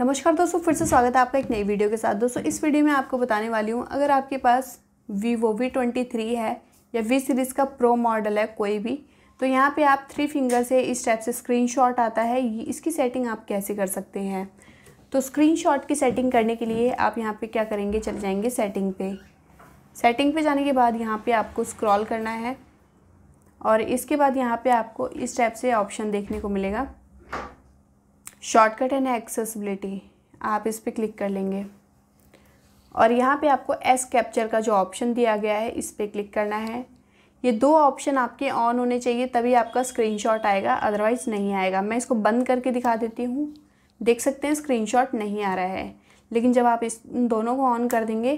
नमस्कार दोस्तों फिर से स्वागत है आपका एक नई वीडियो के साथ दोस्तों इस वीडियो में आपको बताने वाली हूँ अगर आपके पास वीवो वी ट्वेंटी थ्री है या वी सीरीज़ का प्रो मॉडल है कोई भी तो यहाँ पे आप थ्री फिंगर से इस टाइप से स्क्रीनशॉट आता है इसकी सेटिंग आप कैसे कर सकते हैं तो स्क्रीनशॉट की सेटिंग करने के लिए आप यहाँ पर क्या करेंगे चले जाएँगे सेटिंग पे सेटिंग पर जाने के बाद यहाँ पर आपको स्क्रॉल करना है और इसके बाद यहाँ पर आपको इस टाइप से ऑप्शन देखने को मिलेगा शॉर्टकट है ना एक्सेसिबिलिटी आप इस पर क्लिक कर लेंगे और यहाँ पे आपको एस कैप्चर का जो ऑप्शन दिया गया है इस पर क्लिक करना है ये दो ऑप्शन आपके ऑन होने चाहिए तभी आपका स्क्रीनशॉट आएगा अदरवाइज़ नहीं आएगा मैं इसको बंद करके दिखा देती हूँ देख सकते हैं स्क्रीनशॉट नहीं आ रहा है लेकिन जब आप इस दोनों को ऑन कर देंगे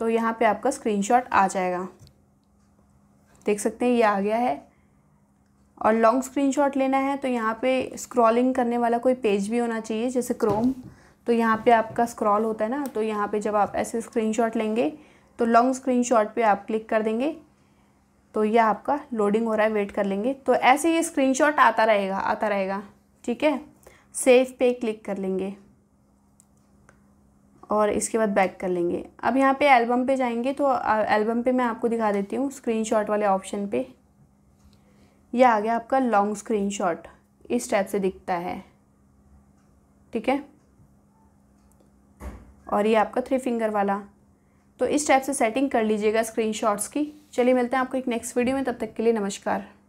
तो यहाँ पे आपका स्क्रीनशॉट आ जाएगा देख सकते हैं ये आ गया है और लॉन्ग स्क्रीनशॉट लेना है तो यहाँ पे स्क्रॉलिंग करने वाला कोई पेज भी होना चाहिए जैसे क्रोम तो यहाँ पे आपका स्क्रॉल होता है ना तो यहाँ पे जब आप ऐसे स्क्रीनशॉट लेंगे तो लॉन्ग स्क्रीनशॉट पे आप क्लिक कर देंगे तो यह आपका लोडिंग हो रहा है वेट कर लेंगे तो ऐसे ये स्क्रीनशॉट आता रहेगा आता रहेगा ठीक है सेव पे क्लिक कर लेंगे और इसके बाद बैक कर लेंगे अब यहाँ पे एल्बम पे जाएंगे तो एल्बम पे मैं आपको दिखा देती हूँ स्क्रीनशॉट वाले ऑप्शन पे यह आ गया आपका लॉन्ग शॉट इस टाइप से दिखता है ठीक है और ये आपका थ्री फिंगर वाला तो इस टाइप से सेटिंग कर लीजिएगा स्क्रीनशॉट्स की चलिए मिलते हैं आपको एक नेक्स्ट वीडियो में तब तक के लिए नमस्कार